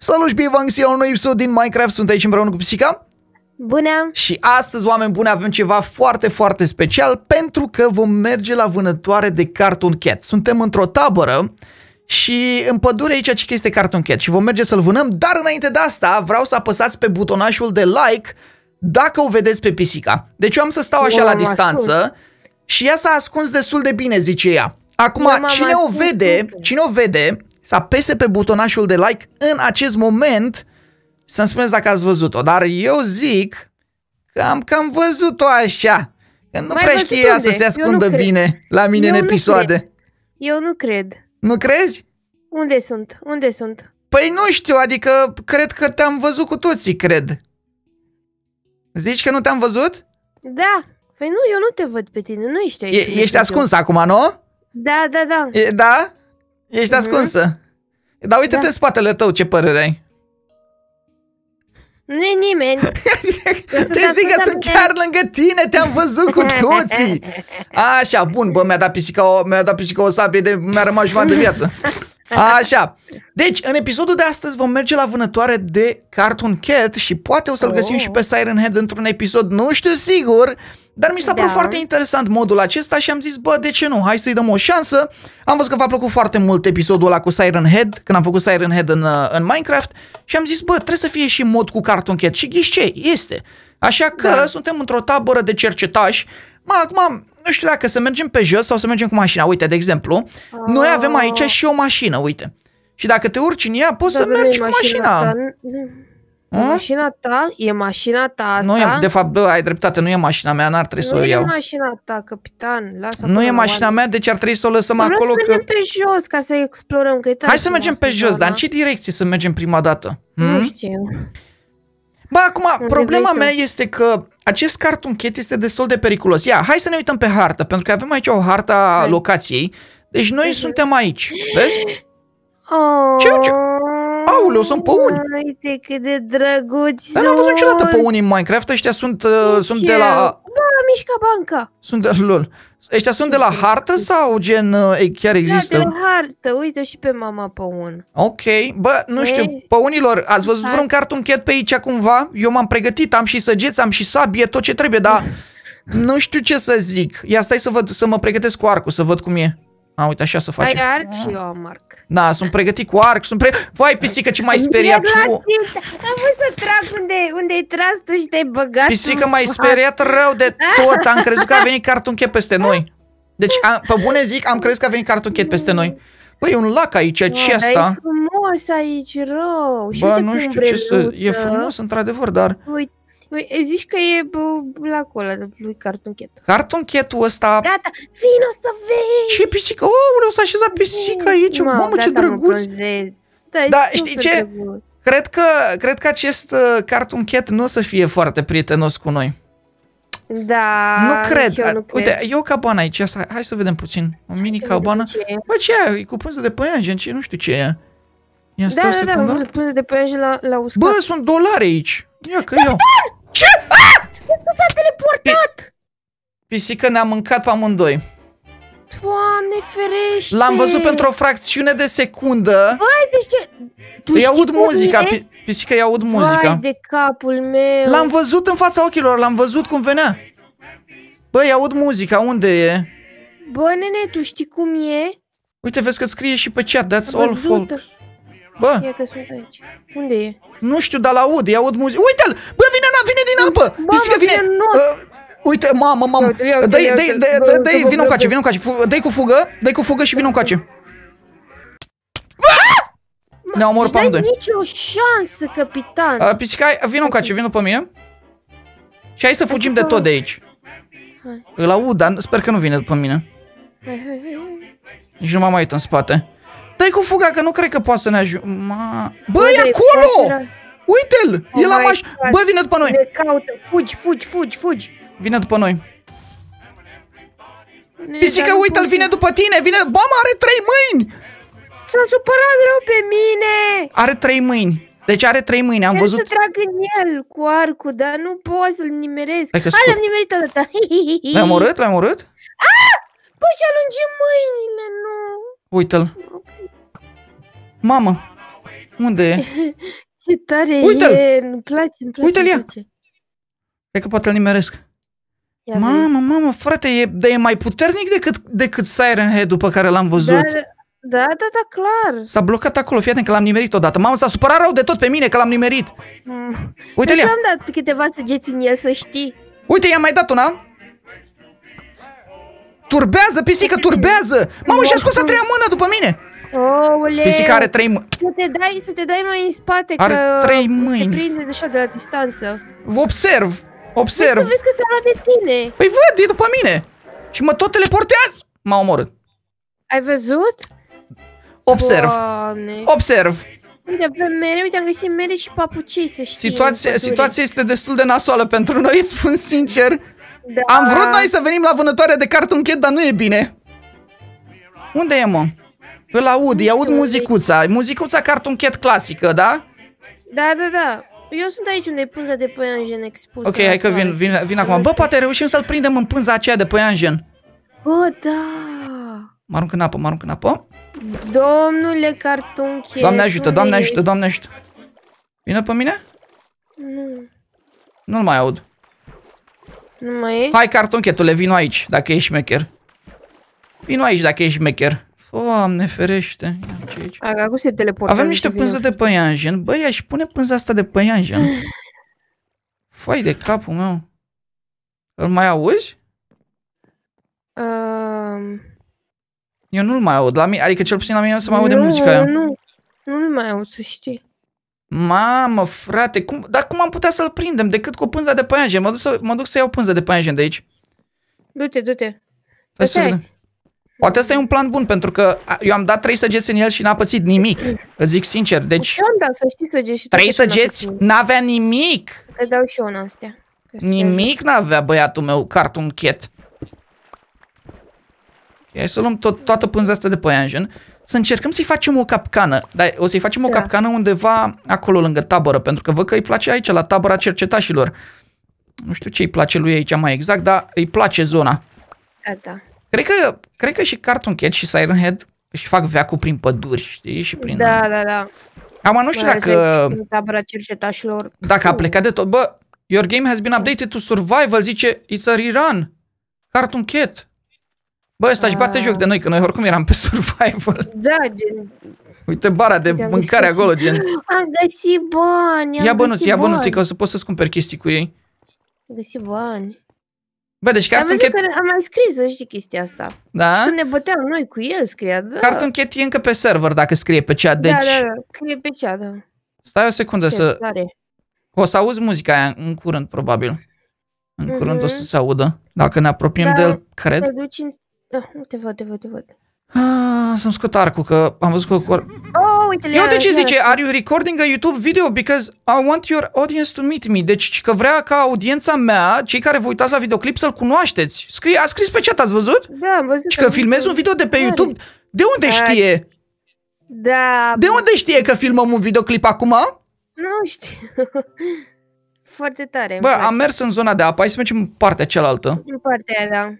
Salut bine v-am găsit la un nou episod din Minecraft, sunt aici împreună cu pisica Bună! Și astăzi, oameni buni, avem ceva foarte, foarte special pentru că vom merge la vânătoare de Cartoon Cat. Suntem într-o tabără și în pădure aici ce este Cartoon Cat și vom merge să-l vânăm, dar înainte de asta vreau să apăsați pe butonașul de like dacă o vedeți pe pisica. Deci eu am să stau așa la distanță și ea s-a ascuns destul de bine, zice ea. Acum, cine o vede, cine o vede, să apese pe butonașul de like în acest moment să-mi spuneți dacă ați văzut-o, dar eu zic că am cam văzut-o așa, că nu Mai prea știe ea să se ascundă bine la mine eu în episoade. Nu cred. eu nu cred. Nu crezi? Unde sunt? Unde sunt? Păi nu știu, adică cred că te-am văzut cu toții, cred. Zici că nu te-am văzut? Da. Păi nu, eu nu te văd pe tine, nu ești aici. E, ești ascuns acum, nu? Da, da, da. E, da? Ești mhm. ascunsă. Dar uite-te da. în spatele tău ce părere ai. Nu e nimeni. te zic că sunt chiar lângă tine, te-am văzut cu toții. Așa, bun, bă, mi-a dat pisica o, mi-a dat pisica o sabie de mi-a rămas jumătate de viață. Așa. Deci, în episodul de astăzi vom merge la vânătoare de Cartoon Cat și poate o să-l găsim oh. și pe Siren Head într-un episod, nu știu sigur, dar mi s-a părut da. foarte interesant modul acesta și am zis, bă, de ce nu? Hai să-i dăm o șansă. Am văzut că v-a plăcut foarte mult episodul ăla cu Siren Head, când am făcut Siren Head în, uh, în Minecraft și am zis, bă, trebuie să fie și mod cu Cartoon Cat și ghiși ce? Este. Așa că da. suntem într-o tabără de cercetași. Acum, nu știu dacă să mergem pe jos sau să mergem cu mașina. Uite, de exemplu, oh. noi avem ah. aici și o mașină, uite. Și dacă te urci în ea, poți Dar să mergi cu mașina. mașina. Mașina ta? E mașina ta asta? Nu e, de fapt, bă, ai dreptate, nu e mașina mea, n-ar trebui nu să o iau. Nu e mașina ta, capitan, lasă Nu e mașina mea, deci ar trebui să o lăsăm Vreau acolo să mergem că... pe jos ca să explorăm, că e Hai să mergem pe jos, dar în ce direcție să mergem prima dată? Hmm? Nu știu. Acum, problema mea este că acest carton chet este destul de periculos. Ia, hai să ne uităm pe hartă, pentru că avem aici o hartă a locației. Deci noi suntem aici, vezi? Oh. Ce, ce? Aoleu, sunt păuni! Uite cât de drăguți Dar n-am văzut niciodată păuni în Minecraft, ăștia sunt, uh, sunt de la... Da, mișca banca? Sunt de, lol. Ăștia sunt de la hartă sau gen uh, chiar da, există? Da, de la hartă. Uite și pe mama pe un. Ok. Bă, nu știu. Pe unilor, ați văzut vreun cartunchet pe aici cumva? Eu m-am pregătit, am și săgeți, am și sabie, tot ce trebuie, dar nu știu ce să zic. Ia stai să văd, să mă pregătesc cu arcul, să văd cum e. A, uite, așa să facem. Ai arc și eu am arc. Da, sunt pregătit cu arc, sunt pre... Vai, pisică, ce mai speriat tu! Am vrut să trag unde, unde ai tras tu și te-ai băgat Pisică, m-ai speriat rău de tot, am crezut că a venit cartunchet peste noi. Deci, am, pe bune zic, am crezut că a venit cartunchet peste noi. Băi, e un lac aici, no, ce asta? E frumos aici, rău. Bă, nu știu ce să... E frumos, într-adevăr, dar... Uite, Păi, Zici că e bă, la acolo, lui Cartoon Cat. Cartoon cat ăsta... Gata, vin, o să vezi! Ce pisică? O, Oh, o să așeza pisică aici, Ma, mamă, gata, ce drăguț! Da, da știi ce? Drăguț. Cred că, cred că acest uh, Cartoon Cat nu o să fie foarte prietenos cu noi. Da, nu cred. Eu nu Uite, cred. e o cabană aici. Asta, hai să vedem puțin. O mini cabană. Bă, ce e? E cu pânză de gen, Ce? Nu știu ce e. Ia da, da, da, da, pânză de păianjen la, la uscat. Bă, sunt dolari aici. Ia că iau. Ce? Ah! că s-a teleportat! Pisica ne-a mâncat pe amândoi. Doamne ferește! L-am văzut pentru o fracțiune de secundă. Vai, de ce... Tu îi aud muzica, mine? pisica îi aud muzica. Vai de capul meu! L-am văzut în fața ochilor, l-am văzut cum venea. Băi, aud muzica, unde e? Bă, nene, tu știi cum e? Uite, vezi că scrie și pe chat, that's all folks. Bă! E că sunt aici. Unde e? Nu știu, dar l-aud, Ia aud muzică. Uite-l! Bă, vine, na, vine din apă! Bă, Pisica vine! vine uh, uite, mamă, mamă! Dă-i, dă-i, dă-i, dă-i, vină încoace, vină încoace. Dă-i cu fugă, dă-i cu fugă și vină încoace. Ne-au omorât pe amândoi. nicio șansă, capitan! Uh, pisica, vină încoace, vină pe mine. Și hai să fugim de tot de aici. Hai. Îl aud, dar sper că nu vine după mine. Hai, hai, hai. Nici nu m-am mai uitat în spate. Dai cu fuga, că nu cred că poate să ne ajungă. Ma... Bă, Bă, e acolo! Uite-l! Oh e la maș... Bă, vine după noi! caută! Fugi, fugi, fugi, fugi! Vine după noi! Pisica, uite-l, vine după tine! Vine... Bă, mă, are trei mâini! S-a supărat rău pe mine! Are trei mâini! Deci are trei mâini, am Ce văzut... să trag în el cu arcul, dar nu pot să-l nimeresc. Hai, Hai l-am nimerit odată. L-ai omorât? L-ai omorât? Ah! Păi și-a lungit mâinile, nu! Uite-l. Mamă, unde e? Ce tare Uite-l! e, îmi place, îmi place. Uite-l ia. Cred că poate îl nimeresc. Ia mamă, mamă, frate, e, de, e mai puternic decât, decât Siren Head după care l-am văzut. Da, da, da, da clar. S-a blocat acolo, fii atent că l-am nimerit odată. Mamă, s-a supărat rău de tot pe mine că l-am nimerit. Mm. Uite-l ia. am dat câteva săgeți în el, să știi. Uite, i-am mai dat una. Turbează, pisica, turbează! Mamă, și-a scos a treia mână după mine! Oule, pisica are trei mâini. Să te dai, să te dai mai în spate, are că trei mâini. te prinde așa de la distanță. Observ, observ. Vezi că, vezi că se arată de tine. Păi văd, e după mine. Și mă tot teleportează. M-a omorât. Ai văzut? Observ, Doamne. observ. Uite, avem mere, uite, am găsit mere și papucii, să știi. Situația, situația este destul de nasoală pentru noi, spun sincer. Da. Am vrut noi să venim la vânătoarea de Cartoon Cat, dar nu e bine. Unde e, mă? Îl aud, îi aud muzicuța. Muzicuța Cartoon Cat clasică, da? Da, da, da. Eu sunt aici unde e pânza de păianjen expusă. Ok, hai că vin, vin, vin acum. Bă, poate reușim să-l prindem în pânza aceea de păianjen. Bă, da. Mă arunc în apă, mă arunc în apă. Domnule Cartoon Cat. Doamne ajută, doamne ajută, doamne ajută. Vine pe mine? Nu. Nu-l mai aud. Nu mai e? Hai cartonchetule, vino aici, dacă ești mecher. Vino aici, dacă ești mecher. Doamne ferește. Acum se teleportează. Avem niște pânză de păianjen. Băi, aș pune pânza asta de păianjen. Fai de capul meu. Îl mai auzi? Um... Eu nu-l mai aud. La mine, adică cel puțin la mine să mai aude muzica aia. Nu, nu-l mai aud, să știi. Mamă, frate, cum, dar cum am putea să-l prindem decât cu pânza de păianjen? Mă duc să, mă duc să iau pânza de păianjen de aici. Du-te, du-te. Păi să păi Poate asta e un plan bun, pentru că eu am dat trei săgeți în el și n-a pățit nimic. Îți zic sincer, deci... Și am dat să știi săgeți și Trei săgeți? N-avea nimic! Te dau și eu în astea. Nimic n-avea băiatul meu, cartun chet. Hai să luăm tot, toată pânza asta de păianjen să încercăm să-i facem o capcană. Dar o să-i facem o da. capcană undeva acolo lângă tabără, pentru că văd că îi place aici, la tabăra cercetașilor. Nu știu ce îi place lui aici mai exact, dar îi place zona. Da, da. Cred că, cred că și Cartoon Cat și Siren Head își fac veacul prin păduri, știi? Și prin... Da, da, da. Am nu știu dacă... Tabăra cercetașilor. Dacă a plecat de tot. Bă, your game has been updated to survival, zice, it's a rerun. Cartoon Cat. Bă, ăsta își bate joc de noi, că noi oricum eram pe survival. Da, gen... Uite bara de Uite, mâncare acolo, gen... Am găsit bani, am Ia bănuți, ia bănuți, că o să poți să-ți cumperi chestii cu ei. Am găsit bani. Bă, deci Cartoon Cat... am mai scris, să știi, chestia asta. Da? Când ne băteam noi cu el, scria, da. Cartul e încă pe server, dacă scrie pe cea da, deci... Da, da, da, scrie pe cea, da. Stai o secundă Ce să... Tare. O să auzi muzica aia în curând, probabil. În curând mm-hmm. o mhm. să se audă, dacă ne apropiem da, de el, cred. Te duci în da, nu te văd, te văd, te văd. Ah, să-mi scot arcul că am văzut că... Cor... Oh, uite, Eu de ce zice, are you recording a YouTube video because I want your audience to meet me. Deci că vrea ca audiența mea, cei care vă uitați la videoclip, să-l cunoașteți. Scrie, a scris pe chat, ați văzut? Da, am văzut. Și că filmez un video de pe da. YouTube. De unde da. știe? Da. De unde știe că filmăm un videoclip acum? Nu știu. Foarte tare. Bă, am mers în zona de apă, hai să mergem în partea cealaltă. În partea aia, da.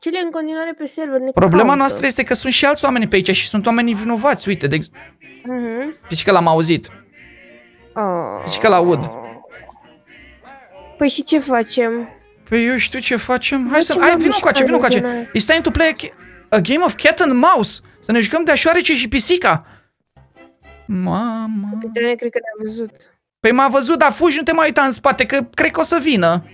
Picile în continuare pe server ne Problema caută. noastră este că sunt și alți oameni pe aici și sunt oameni vinovați, uite, de... Uh-huh. Deci că l-am auzit. Oh. Deci că l-aud. Păi și ce facem? Păi eu știu ce facem. Hai deci să... Hai, vină acea, vină acea. It's time to play a, a game of cat and mouse. Să ne jucăm de așoarece și pisica. Mama... Pe cred că ne-a văzut. Păi m-a văzut, dar fugi, nu te mai uita în spate, că cred că o să vină.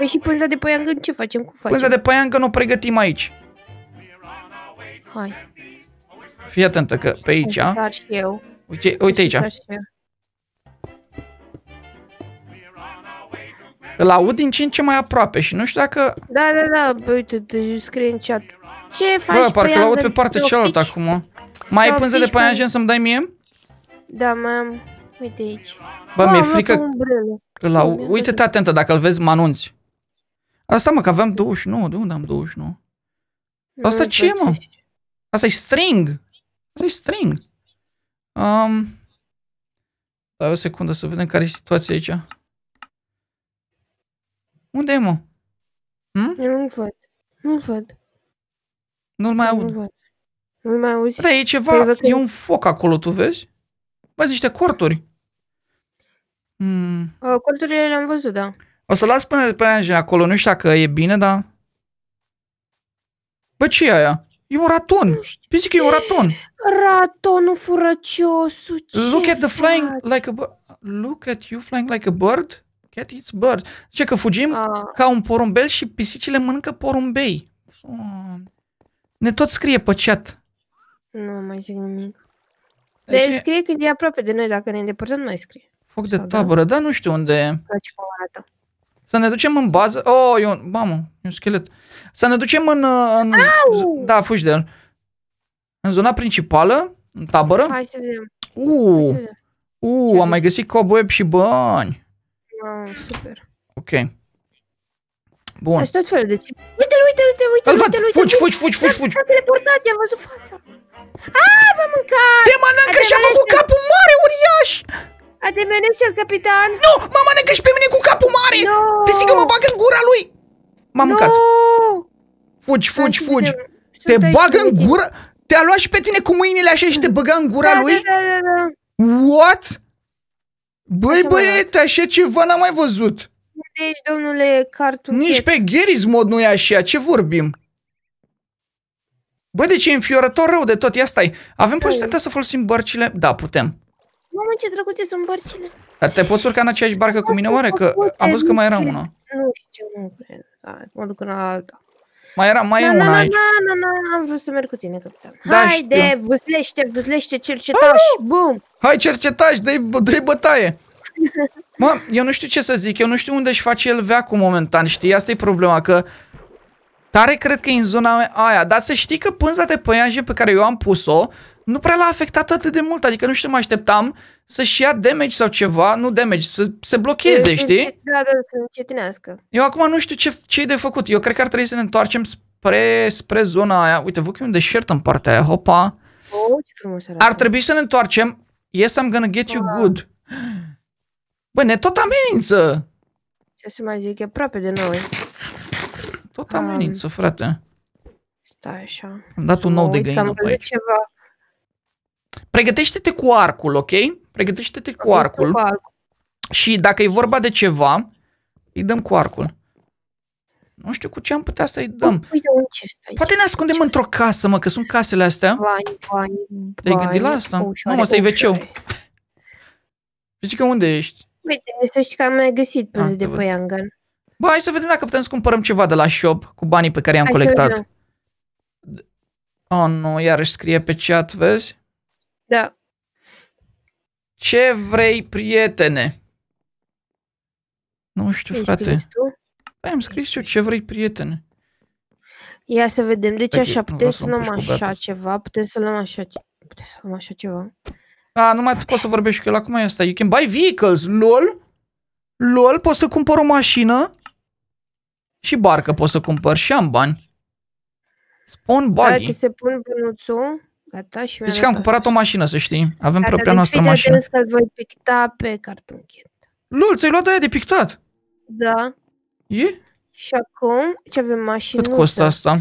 Păi și pânza de păiangă ce facem? Cum facem? Pânza de păiangă nu o pregătim aici. Hai. Fii atentă că pe aici... A... și eu. Uite, uite aici. Îl aud din ce în ce mai aproape și nu știu dacă... Da, da, da, bă, uite, de, scrie în chat. Ce faci Bă, parcă îl aud pe partea cealaltă acum. Mai ai pânză de paianjen să-mi dai mie? Da, mai am. Uite aici. Bă, mi-e frică... Îl aud. Uite-te atentă, dacă îl vezi, mă anunți. Asta mă, că aveam 29, de unde am 29? Asta ce mă? Asta e string. Asta e string. Um, dai o secundă să vedem care e situația aici. Unde e mă? Hm? Eu nu-l văd. Nu-l văd. Nu-l mai aud. Nu-l mai auzi. Da, e ceva, păi, e un foc acolo, tu vezi? Bă, niște corturi. Hmm. Uh, corturile le-am văzut, da. O să las până pe Angel acolo, nu știu dacă e bine, dar... Bă, ce e aia? E un raton! Păi că e un raton! Ratonul furăciosu, ce Look at the flying like a bird. Look at you flying like a bird? Cat eats its bird. Zice că fugim ah. ca un porumbel și pisicile mănâncă porumbei. Ne tot scrie pe chat. Nu mai zic nimic. Deci Dar scrie că e aproape de noi, dacă ne îndepărtăm, mai scrie. Foc de da. tabără, da? da, nu știu unde e. Să ne ducem în bază. Oh, e un... Mamă, e un schelet. Să ne ducem în... Uh, în Au! da, fugi de el. În zona principală, în tabără. Hai să vedem. Uh, uh, am mai găsit cobweb și bani. Wow, ah, super. Ok. Bun. Asta tot felul de ce... Uite-l, uite-l, uite-l, uite-l, uite-l, uite-l, fugi, fugi, fugi, fugi, fugi. S-a teleportat, i-am văzut fața. Aaa, ah, m am mâncat! Te mănâncă și-a făcut capul ești capitan? Nu, mama ne și pe mine cu capul mare! No. Pisică mă bag în gura lui! m am no. mâncat. Fugi, fugi, fugi! Te bagă în gură? Te-a luat și pe tine cu mâinile așa și te băga în gura da, da lui? Da, da, da, da. What? Băi, băiete, așa ceva n-am mai văzut. Deci, domnule cartul Nici pe Gheris mod nu e așa, ce vorbim? Bă, deci e înfiorător rău de tot, ia stai. Avem posibilitatea să folosim bărcile? Da, putem. Mamă, ce drăguțe sunt barcile. Dar te poți urca în aceeași barcă cu mine oare? Că am văzut că mai era una. Nu știu, nu cred. Da, mă duc în alta. Mai era, mai e una na, aici. Na, na, na, am vrut să merg cu tine, capitan. Da, Haide, vâzlește, vâzlește, cercetaș, bum! Hai, cercetaș, dă-i, bătaie! Mă, eu nu știu ce să zic, eu nu știu unde își face el veacul momentan, știi? asta e problema, că tare cred că e în zona aia, dar să știi că pânza de păianje pe care eu am pus-o nu prea l-a afectat atât de mult, adică nu știu, mă așteptam să-și ia damage sau ceva, nu damage, să se blocheze, știi? Da, da, să încetinească. Eu acum nu știu ce, ce e de făcut, eu cred că ar trebui să ne întoarcem spre, spre zona aia, uite, văd că e un deșert în partea aia, hopa. Oh, ce frumos arată. Ar trebui să ne întoarcem, yes, I'm gonna get you good. Bă, ne tot amenință! Ce să mai zic, e aproape de noi. Tot amenință, um, frate. Stai așa. Am dat un nou de aici. ceva Pregătește-te cu arcul, ok? Pregătește-te cu arcul. arcul. Și dacă e vorba de ceva, îi dăm cu arcul. Nu știu cu ce am putea să-i dăm. Păi, Poate ne ascundem într-o casă, mă, că sunt casele astea. Bani, bani, bani. Te-ai gândit la asta? nu, mă, e wc Zici că unde ești? Uite, să știi că am mai găsit poze ah, de păiangan. Bă, hai să vedem dacă putem să cumpărăm ceva de la shop cu banii pe care i-am colectat. Oh, nu, iarăși scrie pe chat, vezi? Da. Ce vrei, prietene? Nu știu, Ai frate. Păi am scris eu ce vrei, prietene. Ia să vedem. Deci okay, păi, așa, putem să luăm așa ceva, putem să luăm așa, putem să luăm așa ceva. A, numai tu poți să vorbești cu el acum e asta. You can buy vehicles, lol. LOL, poți să cumpăr o mașină și barcă poți să cumpăr și am bani. Spun bani. Dacă se pun bănuțul. Gata, și deci că am cumpărat o mașină, să știi. Avem Gata, propria deci noastră mașină. Gata, că voi picta pe carton kit. Lol, ți-ai luat aia de pictat? Da. E? Și acum, ce deci avem mașină? Cât costă asta?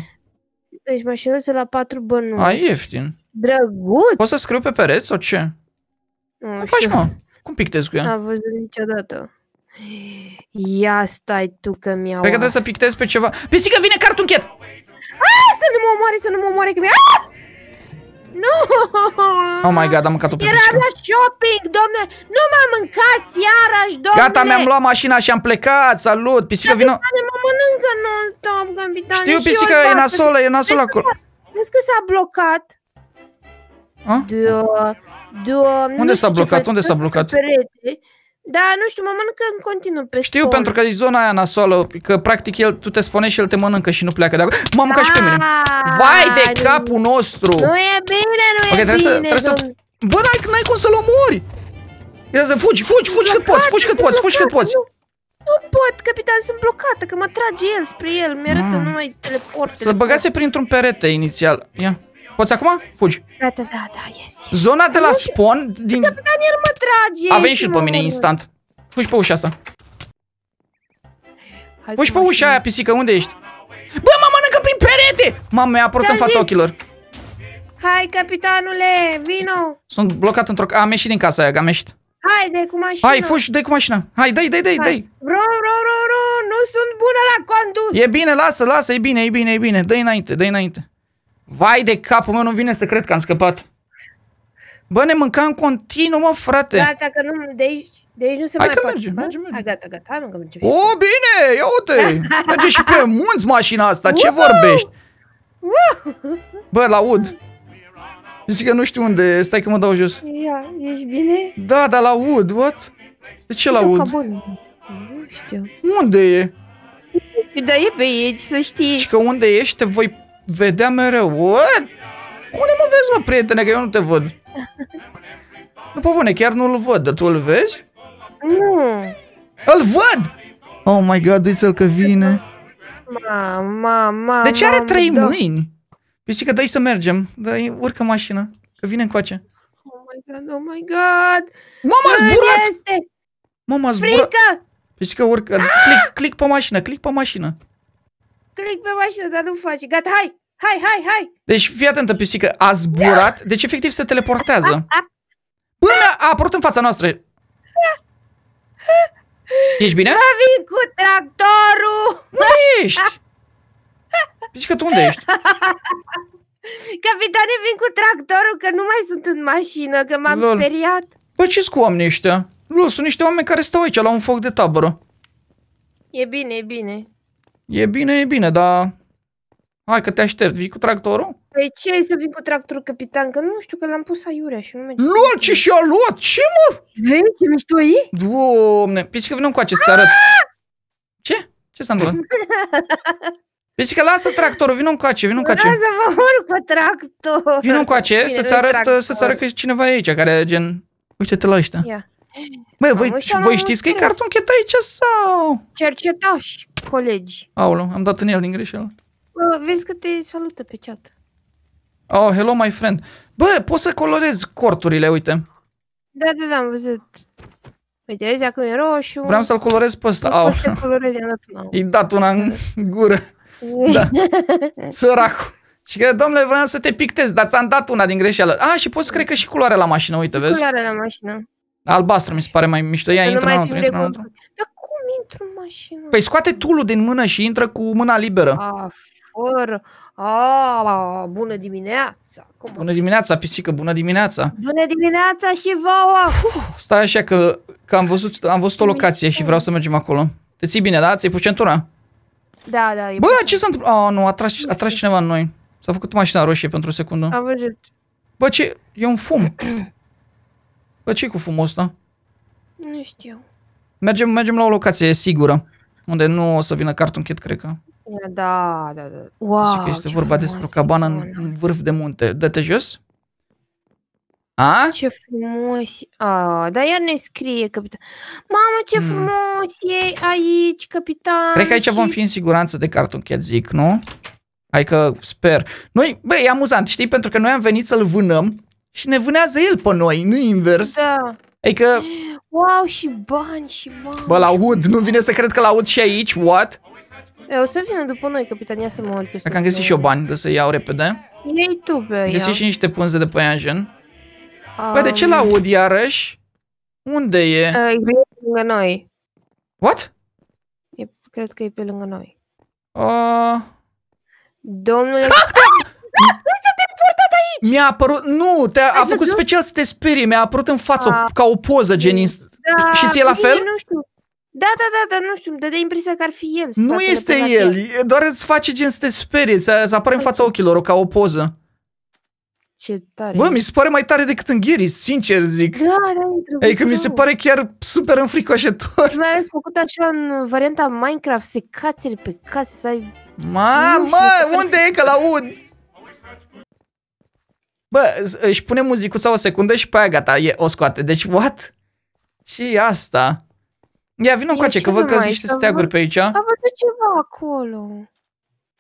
Deci mașinuță la 4 bănuți. Ai ieftin. Drăguț! Poți să scriu pe pereți sau ce? Nu Cum faci, mă? Cum pictez cu ea? N-am văzut niciodată. Ia stai tu că mi-au Cred că trebuie să pictez pe ceva. Pisică, vine cartunchet! Aaaa, să nu mă omoare, să nu mă omoare, că mi-a... Aaaa! Ah! Nu! Oh my god, am mâncat-o pe Era la shopping, domne! Nu m-am m-am mâncat iarăși, domne! Gata, mi-am luat mașina și am plecat, salut! Pisica, vină... Capitane, mă mănâncă non-stop, capitane! Știu, pisica, e nasolă, e nasolă acolo! Vezi că s-a blocat? A? Unde s-a blocat? Unde s-a blocat? Perete. Da, nu știu, mă mănâncă în continuu pe Știu, spor. pentru că e zona aia nasoală, că practic el, tu te spune și el te mănâncă și nu pleacă de acolo. M-a mâncat și pe mine. Da, Vai de capul nostru! Nu e bine, nu okay, e trebuie bine, să, trebuie domn... să... Bă, n-ai, n-ai cum să-l omori! Ia să fugi, fugi, fugi cât poți, fugi cât poți, fugi cât poți! Nu, pot, capitan, sunt blocată, că mă trage el spre el, mi arătă mm. numai teleporte. Să băgase printr-un perete inițial. Ia. Poți acum? Fugi. Da, da, da, da, yes. yes. Zona de la spawn din... Daniel mă trage! A venit și pe mine instant. Fugi pe ușa asta. Fugi pe ușa aia, pisică, unde ești? Bă, mă mănâncă prin perete! Mamă, mi-a apărut în fața ochilor. Hai, capitanule, vino! Sunt blocat într-o... Am ieșit din casa aia, am ieșit. Hai, dai cu mașina. Hai, fugi, dai cu mașina. Hai, dai, dai, dai, dai. Ro, ro, ro, ro, nu sunt bună la condus. E bine, lasă, lasă, e bine, e bine, e bine. Dă-i înainte, dă-i înainte. Vai de capul meu, nu vine să cred că am scăpat. Bă, ne mâncam continuu, mă, frate. Gata, da, da, că nu, de aici, de aici nu se Hai mai că poate. merge, merge, merge. Hai, gata, gata, hai, mă, că mergem. O, bine, ia uite. Merge și pe munți mașina asta, ce vorbești? Bă, l-aud. Zic că nu știu unde, stai că mă dau jos. Ia, ești bine? Da, dar l-aud, what? De ce l-aud? Nu știu. Unde e? Da, e pe aici, să știi. Și că unde ești, te voi vedea mereu. What? Unde mă vezi, mă, prietene, că eu nu te văd? nu, pe bune, chiar nu-l văd, dar tu îl vezi? Nu. Îl văd! Oh my god, uite-l că vine. Mama, mama. De ce are trei da. mâini? că dai să mergem. Dai, urcă mașina, că vine încoace. Oh my god, oh my god. Mama, a zburat! Este? Mama, a zburat. Frică! că urcă. Click, click pe mașină, click pe mașină. Click pe mașină, dar nu faci. Gata, hai! Hai, hai, hai! Deci fii atentă, pisică, a zburat, deci efectiv se teleportează. Până a apărut în fața noastră. Ești bine? Mă vin cu tractorul! Unde ești? Pisică, tu unde ești? Capitane, vin cu tractorul, că nu mai sunt în mașină, că m-am speriat. Bă, ce cu oamenii ăștia? Lu, sunt niște oameni care stau aici la un foc de tabără. E bine, e bine. E bine, e bine, dar Hai că te aștept, vii cu tractorul? Păi ce să vii cu tractorul, capitan? Că nu știu, că l-am pus aiurea și nu merge. Lua, ce și-a luat? Ce, mă? Vezi ce mișto e? Doamne, pisică, vină cu acest să arăt. Ce? Ce s-a întâmplat? Pisică, lasă tractorul, vină cu ace, vină cu ace. Lasă-vă cu tractor. Vină cu ace, să-ți arăt, să-ți arăt că cineva e aici, care gen... Uite-te la ăștia. Ia. Băi, voi, voi știți că e cartonchet aici sau? Cercetași, colegi. Aolo, am dat în el din greșeală că, vezi că te salută pe chat. Oh, hello my friend. Bă, poți să colorezi corturile, uite. Da, da, da, am văzut. Uite, vezi, acum e roșu. Vreau să-l colorez pe ăsta. Au. i ai dat una în gură. Da. Săracu. Și că, domnule, vreau să te pictez, dar ți-am dat una din greșeală. Ah, și poți, cred că și culoarea la mașină, uite, vezi? Culoarea la mașină. Albastru mi se pare mai mișto. Ia, intră înăuntru, intră înăuntru. Dar cum intru în mașină? Păi scoate tulul din mână și intră cu mâna liberă. Ah, fără. A, bună dimineața! Cum bună dimineața, pisică, bună dimineața! Bună dimineața și vouă! Uf, stai așa că, că am, văzut, am văzut o locație și vreau să mergem acolo. Te ții bine, da? Ți-ai pus centura? Da, da. Bă, ce s-a întâmplat? Oh, nu, a tras, a tras cineva în noi. S-a făcut mașina roșie pentru o secundă. Am văzut. Bă, ce? E un fum. Bă, ce cu fumul ăsta? Nu știu. Mergem, mergem la o locație sigură, unde nu o să vină Cartoon cred că. Da, da, da. Wow, Zic că este vorba despre o cabană în, în vârf de munte. Dă-te jos. A? Ce frumos! A, dar iar ne scrie capitan. Mamă, ce hmm. frumos e aici, capitan! Cred că aici și... vom fi în siguranță de Cartoon Cat, zic, nu? Hai că sper. Noi, băi, e amuzant, știi? Pentru că noi am venit să-l vânăm și ne vânează el pe noi, nu invers. Da. Adică... Wow, și bani, și bani. Bă, la ud, nu vine să cred că la ud și aici, what? O să vină după noi, capitania să mă urc. Dacă am găsit și eu bani, de să iau repede. Ei tu pe ea. Găsit și niște pânze de păianjen. Um... Păi de ce la aud iarăși? Unde e? e pe lângă noi. What? E, cred că e pe lângă noi. Uh... Domnule... Mi-a apărut, nu, te a făcut special să te sperie, mi-a apărut în față a... Ah. ca o poză, gen, da, și ție la fel? Nu știu, da, da, da, dar nu știu, îmi dădea impresia că ar fi el. Nu este el, el, doar îți face gen să te sperie, să apare în fața ochilor ca o poză. Ce tare. Bă, mi se pare mai tare decât în Ghiri, sincer zic. Da, da, Adică mi da. se pare chiar super înfricoșător. Mai ales făcut așa în varianta Minecraft, se cațele pe case să ai... Mamă, unde e că la ud? Bă, își pune muzicuța o secundă și pe aia gata, e, o scoate. Deci, what? Și asta. Ia, vină încoace, că văd că zici niște steaguri pe aici. Am văzut ceva acolo.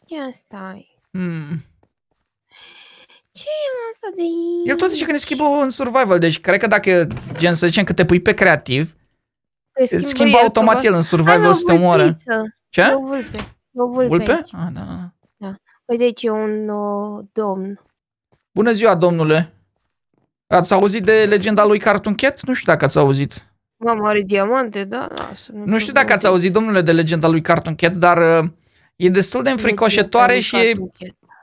Ia stai. Hmm. Ce e asta de aici? El tot zice că ne schimbă în survival, deci cred că dacă, gen, să zicem că te pui pe creativ, te schimbă automat el în survival să te omoară. Ce? o vulpe. o vulpe? vulpe? Ah, da, da, da. da. Păi deci e un uh, domn. Bună ziua, domnule. Ați auzit de legenda lui Cartoon Cat? Nu știu dacă ați auzit. Mama are diamante, da, da. Nu știu dacă ați auzit, domnule, de legenda lui Cartoon Cat, dar uh, e destul de înfricoșătoare și e,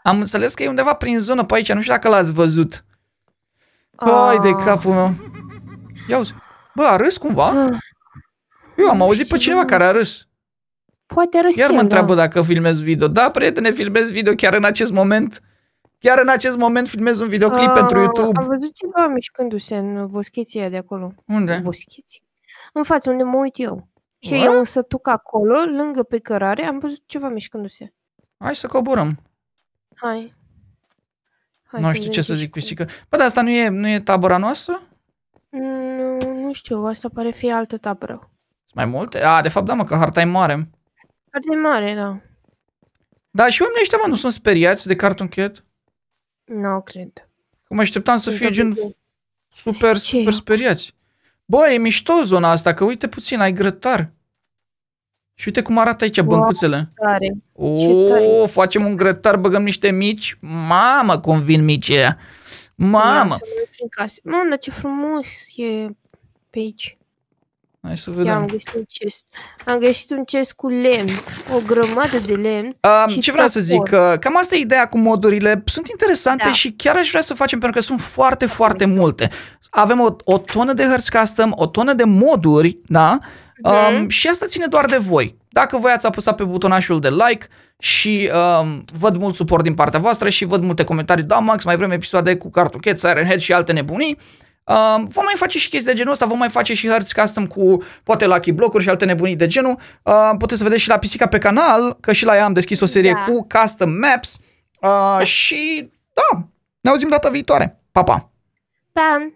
am înțeles că e undeva prin zonă pe aici, nu știu dacă l-ați văzut. Ah. Hai de capul meu. Ia uzi. Bă, a râs cumva? A. Ah. Eu am auzit pe cineva care a râs. Poate râs Iar mă întreabă da. dacă filmez video. Da, prietene, filmez video chiar în acest moment. Chiar în acest moment filmez un videoclip a, ah, pentru YouTube. Am văzut ceva mișcându-se în boscheția de acolo. Unde? Boscheții? în față, unde mă uit eu. Și What? eu un sătuc acolo, lângă pe cărare, am văzut ceva mișcându-se. Hai să coborăm. Hai. Hai nu știu ce să zic, pisică. Bă, dar asta nu e, nu e tabăra noastră? Mm, nu, nu știu, asta pare fi altă tabără. mai multe? A, de fapt, da, mă, că harta e mare. Harta e mare, da. Da, și oamenii ăștia, mă, nu sunt speriați de Cartoon Cat? Nu, cred. Cum așteptam să fie gen super, super speriați. Bă, e mișto zona asta, că uite puțin, ai grătar. Și uite cum arată aici băncuțele. O, facem un grătar, băgăm niște mici. Mamă, cum vin mici aia. Mamă! Mamă, ce frumos e pe aici. Hai să vedem. Ia, am găsit un chest. Am găsit un chest cu lemn. O grămadă de lemn. Uh, ce vreau să zic? Uh, cam asta e ideea cu modurile. Sunt interesante da. și chiar aș vrea să facem pentru că sunt foarte, foarte multe. Avem o, o tonă de hărți custom, o tonă de moduri, da? Uh-huh. Um, și asta ține doar de voi. Dacă voi ați apăsat pe butonașul de like și um, văd mult suport din partea voastră și văd multe comentarii, da, Max, mai vrem episoade cu Cartuchet, Siren Head și alte nebunii, uh, Uh, vom mai face și chestii de genul ăsta, vom mai face și hărți custom cu poate Lucky blocuri și alte nebunii de genul. Uh, puteți să vedeți și la pisica pe canal, că și la ea am deschis o serie da. cu custom maps. Uh, da. Și da, ne auzim data viitoare. Pa, pa! Pa!